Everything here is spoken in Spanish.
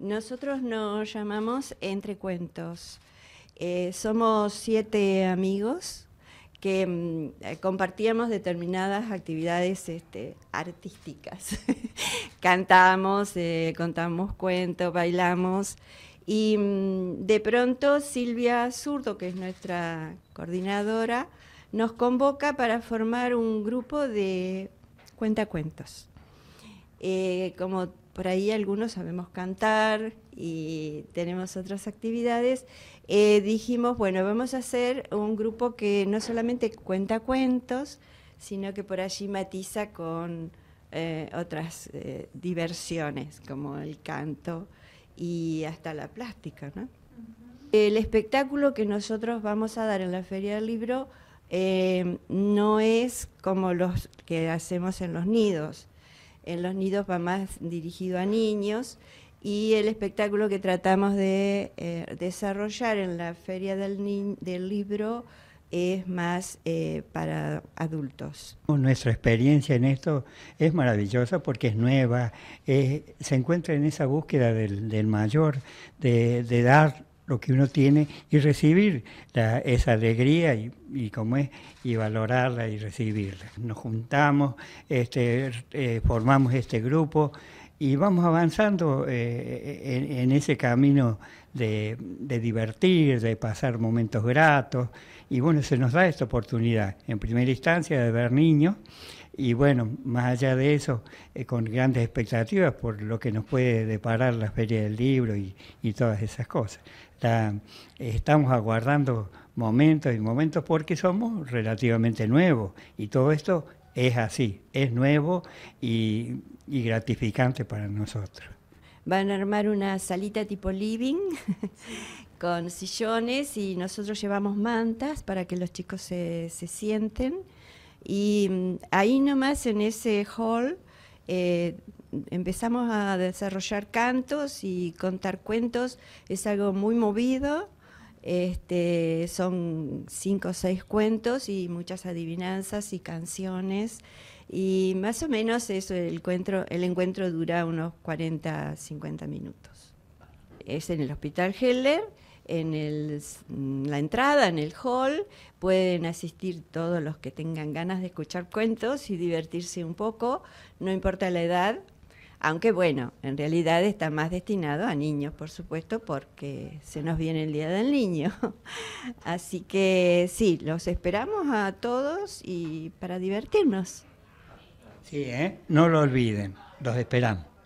Nosotros nos llamamos Entre Cuentos. Eh, somos siete amigos que mm, eh, compartíamos determinadas actividades este, artísticas. Cantamos, eh, contamos cuentos, bailamos. Y mm, de pronto Silvia Zurdo, que es nuestra coordinadora, nos convoca para formar un grupo de cuentacuentos. Eh, como por ahí algunos sabemos cantar y tenemos otras actividades, eh, dijimos, bueno, vamos a hacer un grupo que no solamente cuenta cuentos, sino que por allí matiza con eh, otras eh, diversiones, como el canto y hasta la plástica. El espectáculo que nosotros vamos a dar en la Feria del Libro no es como los que hacemos en los nidos, en los nidos va más dirigido a niños y el espectáculo que tratamos de eh, desarrollar en la Feria del, del Libro es más eh, para adultos. Nuestra experiencia en esto es maravillosa porque es nueva, se encuentra en esa búsqueda del, mayor, de, dar lo que uno tiene y recibir esa alegría y, es, y valorarla y recibirla. Nos juntamos, este, eh, formamos este grupo y vamos avanzando eh, eh, en, ese camino de, divertir, de pasar momentos gratos. Y bueno, se nos da esta oportunidad, en primera instancia, de ver niños. Y bueno, más allá de eso, eh, con grandes expectativas por lo que nos puede deparar la Feria del Libro y, todas esas cosas. estamos aguardando momentos y momentos porque somos relativamente nuevos y todo esto es así, es nuevo y, gratificante para nosotros. Van a armar una salita tipo living con sillones y nosotros llevamos mantas para que los chicos se, se sienten. Y mm, ahí nomás en ese hall eh, empezamos a desarrollar cantos y contar cuentos. Es algo muy movido este, son cinco o seis cuentos y muchas adivinanzas y canciones. Y más o menos eso, el encuentro, el encuentro dura unos 40, 50 minutos. Es en el Hospital Heller, en, el, la entrada, en el hall. Pueden asistir todos los que tengan ganas de escuchar cuentos y divertirse un poco, no importa la edad aunque bueno, en realidad está más destinado a niños, por supuesto, porque se nos viene el Día del Niño. Así que sí, los esperamos a todos y para divertirnos. Sí, ¿eh? no lo olviden, los esperamos.